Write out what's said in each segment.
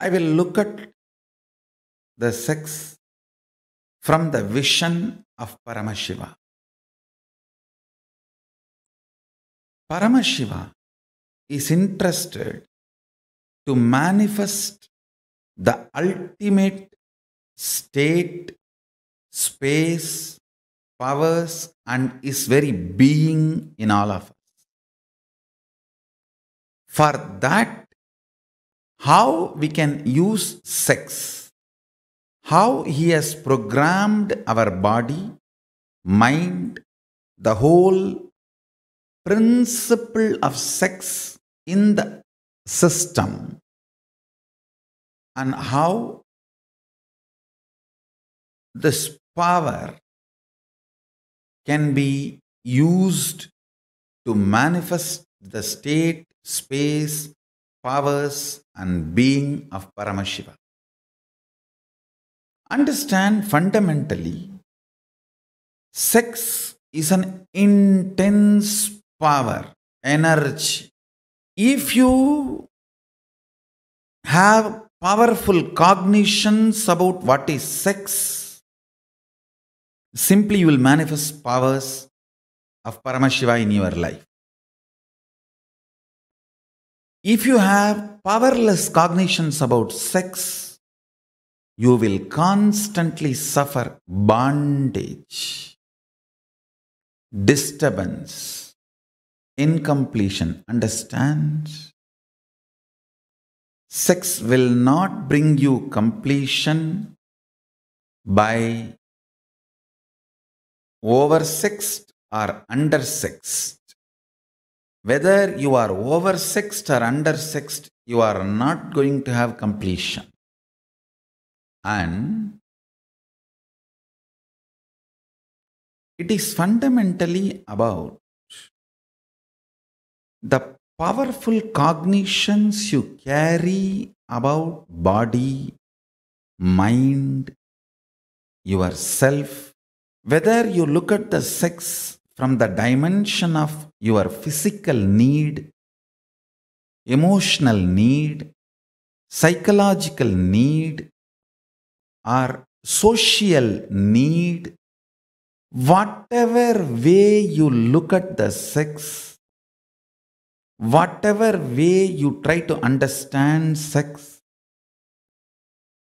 I will look at the sex from the vision of Paramashiva. Paramashiva is interested to manifest the ultimate state, space, powers, and his very being in all of us. For that, how we can use sex, how he has programmed our body, mind, the whole principle of sex in the system, and how this power can be used to manifest the state, space, powers, and being of Paramashiva. Understand fundamentally, sex is an intense power, energy. If you have powerful cognitions about what is sex, simply you will manifest powers of Paramashiva in your life. If you have powerless cognitions about sex, you will constantly suffer bondage, disturbance, incompletion. Understand? Sex will not bring you completion by oversexed or undersexed whether you are oversexed or undersexed, you are not going to have completion. And it is fundamentally about the powerful cognitions you carry about body, mind, yourself, whether you look at the sex from the dimension of your physical need, emotional need, psychological need, or social need, whatever way you look at the sex, whatever way you try to understand sex,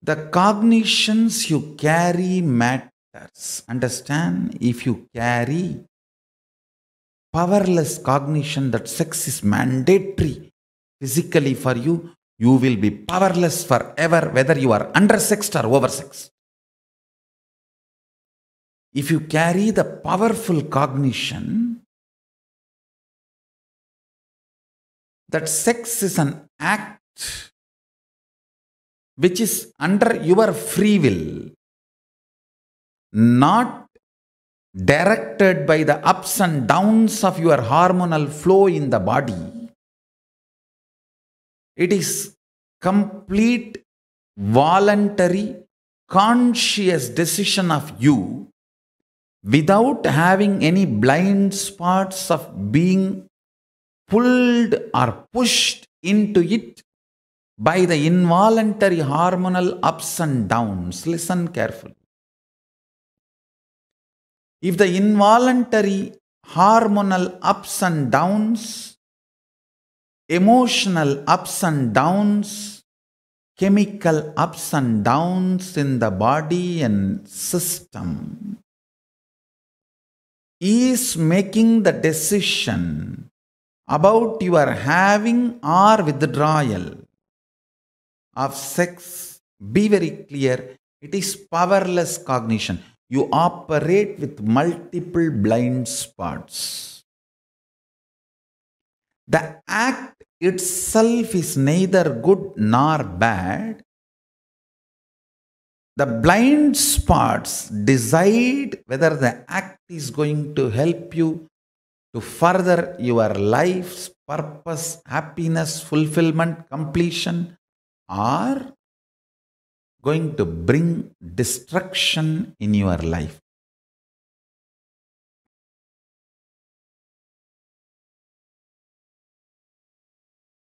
the cognitions you carry matters. Understand? If you carry powerless cognition that sex is mandatory physically for you, you will be powerless forever whether you are undersexed or oversexed. If you carry the powerful cognition that sex is an act which is under your free will, not directed by the ups and downs of your hormonal flow in the body. It is complete voluntary conscious decision of you without having any blind spots of being pulled or pushed into it by the involuntary hormonal ups and downs. Listen carefully. If the involuntary hormonal ups and downs, emotional ups and downs, chemical ups and downs in the body and system is making the decision about your having or withdrawal of sex, be very clear, it is powerless cognition you operate with multiple blind spots. The act itself is neither good nor bad. The blind spots decide whether the act is going to help you to further your life's purpose, happiness, fulfillment, completion, or going to bring destruction in your life.